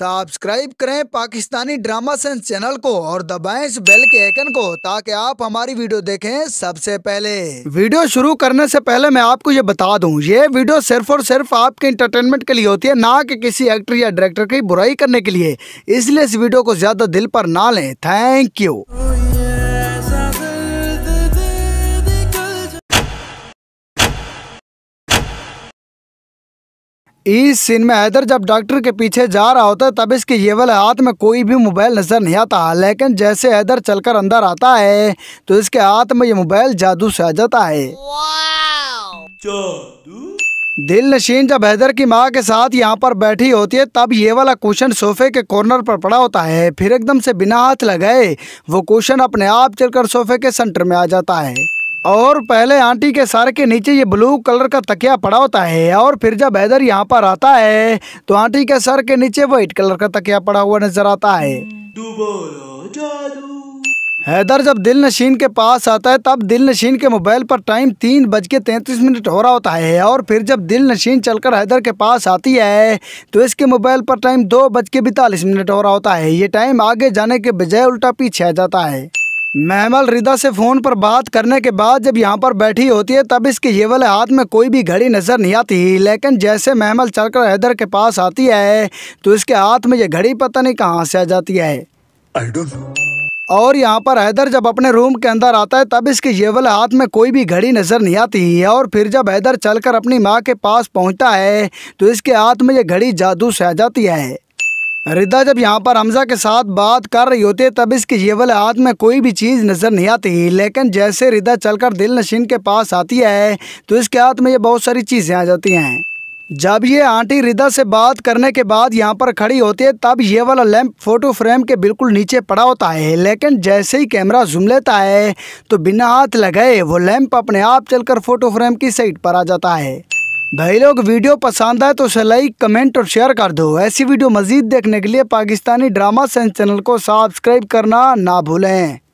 subscribe करें Pakistani drama sense channel को और दबाएं इस बेल के आइकन को ताकि आप हमारी वीडियो देखें सबसे पहले वीडियो शुरू करने से पहले मैं आपको ये बता दूं ये वीडियो सिर्फ और सिर्फ आपके इंटरटेनमेंट के लिए होती है ना कि किसी एक्टर या डायरेक्टर की बुराई करने के लिए इसलिए इस वीडियो को ज्यादा दिल पर ना लें थैंक यू इस सीन में हैदर जब डॉक्टर के पीछे जा रहा होता है तब इसके ये वाले हाथ में कोई भी मोबाइल नज़र नहीं आता लेकिन जैसे हैदर चलकर अंदर आता है तो इसके हाथ में ये मोबाइल जादू से आ जाता है जादू दिल नशीन जब हैदर की माँ के साथ यहाँ पर बैठी होती है तब ये वाला क्वेश्चन सोफे के कॉर्नर पर पड़ा होता है फिर एकदम से बिना हाथ लगाए वो कुशन अपने आप चलकर सोफे के सेंटर में आ जाता है और पहले आंटी के सर के नीचे ये ब्लू कलर का तकिया पड़ा होता है और फिर जब हैदर यहाँ पर आता है तो आंटी के सर के नीचे व्हाइट कलर का तकिया पड़ा हुआ नजर आता है हैदर जब दिल नशीन के पास आता है तब दिल नशीन के मोबाइल पर टाइम तीन बज के तैंतीस मिनट हो रहा होता है और फिर जब दिल नशीन चलकर हैदर के पास आती है तो इसके मोबाइल पर टाइम दो बज के बैतालीस मिनट हो रहा होता है ये टाइम आगे जाने के बजाय उल्टा पीछे आ जाता है महमल रिदा से फ़ोन पर बात करने के बाद जब यहाँ पर बैठी होती है तब इसके ये वाले हाथ में कोई भी घड़ी नज़र नहीं आती लेकिन जैसे महमल चलकर हैदर के पास आती है तो इसके हाथ में ये घड़ी पता नहीं कहाँ से आ जाती है और यहाँ पर हैदर जब अपने रूम के अंदर आता है तब इसके ये वाले हाथ में कोई भी घड़ी नज़र नहीं आती और फिर जब हैदर चलकर अपनी माँ के पास पहुँचता है तो इसके हाथ में ये घड़ी जादू से आ जाती है रिदा जब यहाँ पर हमजा के साथ बात कर रही होती है तब इसके येवल हाथ में कोई भी चीज़ नज़र नहीं आती लेकिन जैसे रिदा चलकर दिल नशीन के पास आती है तो इसके हाथ में ये बहुत सारी चीज़ें आ जाती हैं जब ये आंटी रिदा से बात करने के बाद यहाँ पर खड़ी होती है तब ये वाला लैंप फोटो फ्रेम के बिल्कुल नीचे पड़ा होता है लेकिन जैसे ही कैमरा जूम लेता है तो बिना हाथ लगाए वो लैंप अपने आप चलकर फोटो फ्रेम की साइड पर आ जाता है भाई लोग वीडियो पसंद आए तो उसे लाइक कमेंट और शेयर कर दो ऐसी वीडियो मजीद देखने के लिए पाकिस्तानी ड्रामा सेंस चैनल को सब्सक्राइब करना ना भूलें